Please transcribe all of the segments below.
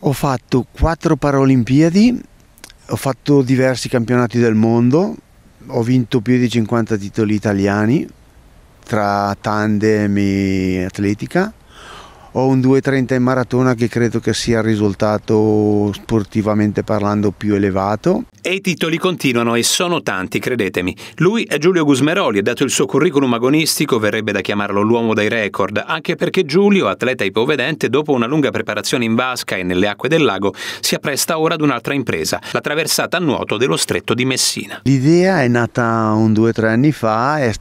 Ho fatto quattro Paralimpiadi, ho fatto diversi campionati del mondo, ho vinto più di 50 titoli italiani tra tandem e atletica ho un 2.30 in maratona che credo che sia il risultato sportivamente parlando più elevato. E i titoli continuano e sono tanti, credetemi. Lui è Giulio Gusmeroli e dato il suo curriculum agonistico verrebbe da chiamarlo l'uomo dai record, anche perché Giulio, atleta ipovedente, dopo una lunga preparazione in vasca e nelle acque del lago, si appresta ora ad un'altra impresa, la traversata a nuoto dello stretto di Messina. L'idea è nata un o tre anni fa, e,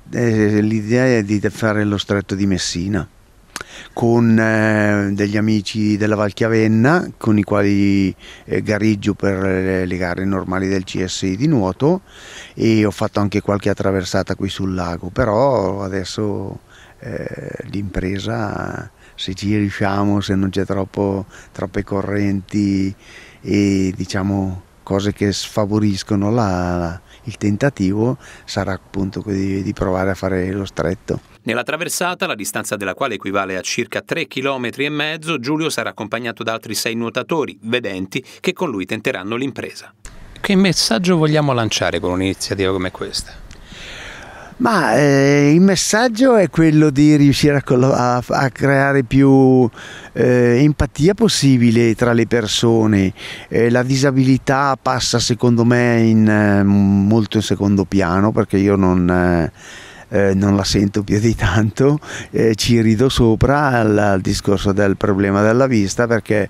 l'idea è di fare lo stretto di Messina con eh, degli amici della Valchiavenna con i quali eh, gareggio per le, eh, le gare normali del CSI di nuoto e ho fatto anche qualche attraversata qui sul lago, però adesso eh, l'impresa se ci riusciamo, se non c'è troppo, troppe correnti e diciamo cose che sfavoriscono la, il tentativo sarà appunto di, di provare a fare lo stretto. Nella traversata, la distanza della quale equivale a circa 3 km e mezzo, Giulio sarà accompagnato da altri sei nuotatori, vedenti, che con lui tenteranno l'impresa. Che messaggio vogliamo lanciare con un'iniziativa come questa? Ma eh, il messaggio è quello di riuscire a, a creare più eh, empatia possibile tra le persone. Eh, la disabilità passa secondo me in eh, molto in secondo piano perché io non eh, eh, non la sento più di tanto, eh, ci rido sopra al, al, discorso del problema della vista perché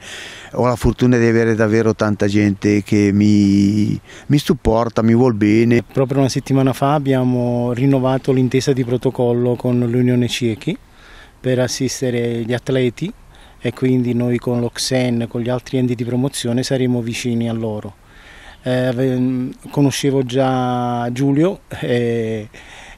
ho la fortuna di avere davvero tanta gente che mi, mi supporta, mi vuol bene. Proprio una settimana fa abbiamo rinnovato l'intesa di protocollo con l'Unione Ciechi per assistere gli atleti e quindi noi con l'Oxen, e con gli altri enti di promozione saremo vicini a loro. Eh, conoscevo già Giulio e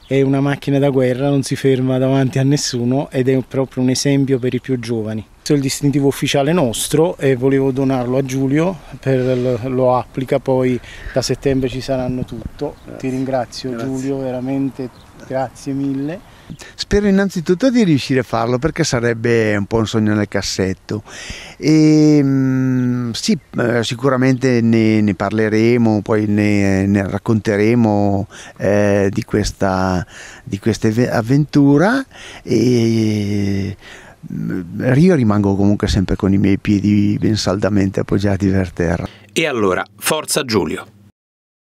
è una macchina da guerra, non si ferma davanti a nessuno ed è proprio un esempio per i più giovani questo il distintivo ufficiale nostro e volevo donarlo a Giulio, per, lo applica poi da settembre ci saranno tutto. Grazie. Ti ringrazio grazie. Giulio, veramente grazie mille. Spero innanzitutto di riuscire a farlo perché sarebbe un po' un sogno nel cassetto. E, ehm, sì, eh, sicuramente ne, ne parleremo, poi ne, ne racconteremo eh, di, questa, di questa avventura. E, eh, io rimango comunque sempre con i miei piedi ben saldamente appoggiati per terra. E allora, forza Giulio!